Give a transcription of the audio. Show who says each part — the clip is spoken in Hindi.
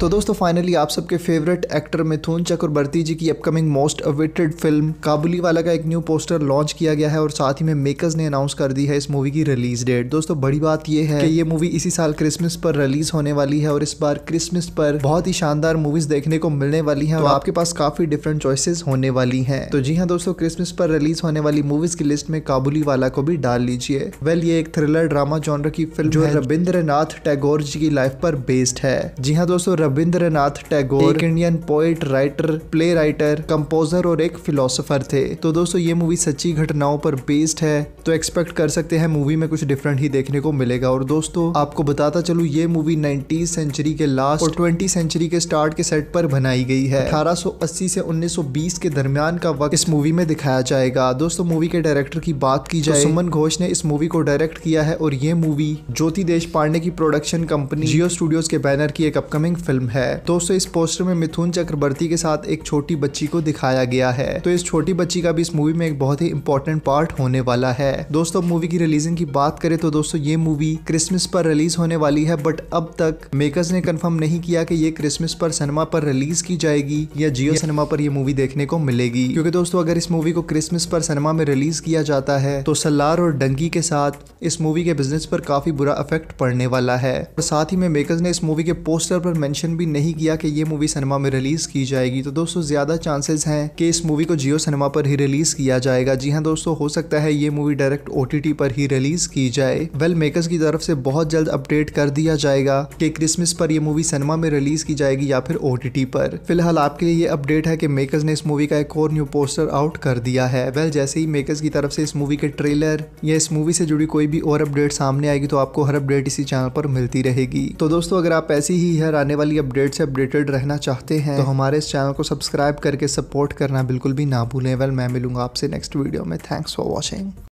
Speaker 1: तो दोस्तों फाइनली आप सबके फेवरेट एक्टर मिथुन चक्रवर्ती जी की upcoming most awaited film Kabuliwala का एक न्यू पोस्टर लॉन्च किया गया है और साथ ही में मेकर्स ने अनाउंस कर दी है इस मूवी की रिलीज डेट दोस्तों बड़ी बात यह है कि ये मूवी इसी साल क्रिसमस पर रिलीज होने वाली है और इस बार क्रिसमस पर बहुत ही शानदार मूवीज देखने को मिलने वाली है तो आपके पास काफी डिफरेंट चॉइसेस होने वाली है तो जी हाँ दोस्तों क्रिसमस पर रिलीज होने वाली मूवीज की लिस्ट में काबुली वाला को भी डाल लीजिए वेल ये एक थ्रिलर ड्रामा जॉनर की फिल्म जो रविंद्र टैगोर जी की लाइफ पर बेस्ड है जी हाँ दोस्तों रविंद्रनाथ टैगोर एक Indian poet writer play writer composer और एक फिलोसोफर थे तो दोस्तों ये मूवी सच्ची घटनाओं पर बेस्ड है तो एक्सपेक्ट कर सकते हैं मूवी में कुछ डिफरेंट ही देखने को मिलेगा और दोस्तों आपको बताता चलू ये मूवी नाइनटी सेंचुरी के लास्ट और ट्वेंटी सेंचुरी के स्टार्ट के सेट पर बनाई गई है अठारह से उन्नीस के दरमियान का वक्त इस मूवी में दिखाया जाएगा दोस्तों मूवी के डायरेक्टर की बात की जाए तो सुमन घोष ने इस मूवी को डायरेक्ट किया है और ये मूवी ज्योति देश पांडे की प्रोडक्शन कंपनी जियो स्टूडियोज के बैनर की एक अपकमिंग फिल्म फिल्म है दोस्तों इस पोस्टर में मिथुन चक्रवर्ती के साथ एक छोटी बच्ची को दिखाया गया है तो इस छोटी बच्ची का भी इस मूवी में एक बहुत ही इंपॉर्टेंट पार्ट होने वाला है दोस्तों मूवी की रिलीजिंग की बात करें तो दोस्तों ये मूवी क्रिसमस पर रिलीज होने वाली है बट अब तक मेकर्स ने कन्फर्म नहीं किया कि ये क्रिसमस पर सिनेमा पर रिलीज की जाएगी या जियो सिनेमा पर यह मूवी देखने को मिलेगी क्योंकि दोस्तों अगर इस मूवी को क्रिसमस पर सिनेमा में रिलीज किया जाता है तो सलार और डंकी के साथ इस मूवी के बिजनेस पर काफी बुरा इफेक्ट पड़ने वाला है और साथ ही में मेकर्स ने इस मूवी के पोस्टर पर मैं मेंशन भी नहीं किया कि ये मूवी सिनेमा में रिलीज़ की जाएगी तो दोस्तों ज़्यादा चांसेस हैं कि इस मूवी को जियो सिनेमा पर ही रिलीज़ किया जाएगा जी हाँ दोस्तों हो सकता है ये मूवी डायरेक्ट ओ पर ही रिलीज़ की जाए वेल मेकर्स की तरफ से बहुत जल्द अपडेट कर दिया जाएगा कि क्रिसमस पर यह मूवी सिनेमा में रिलीज़ की जाएगी या फिर ओ पर फिलहाल आपके लिए ये अपडेट है कि मेकर्स ने इस मूवी का एक और न्यू पोस्टर आउट कर दिया है वेल जैसे ही मेकर्स की तरफ से इस मूवी के ट्रेलर या इस मूवी से जुड़ी कोई भी और अपडेट सामने आएगी तो आपको हर अपडेट इसी चैनल पर मिलती रहेगी तो दोस्तों अगर आप ऐसी ही हर आने वाली सारी अपडेट से अपडेटेड रहना चाहते हैं तो हमारे इस चैनल को सब्सक्राइब करके सपोर्ट करना बिल्कुल भी ना भूलें वेल मैं मिलूंगा आपसे नेक्स्ट वीडियो में थैंक्स फॉर वॉचिंग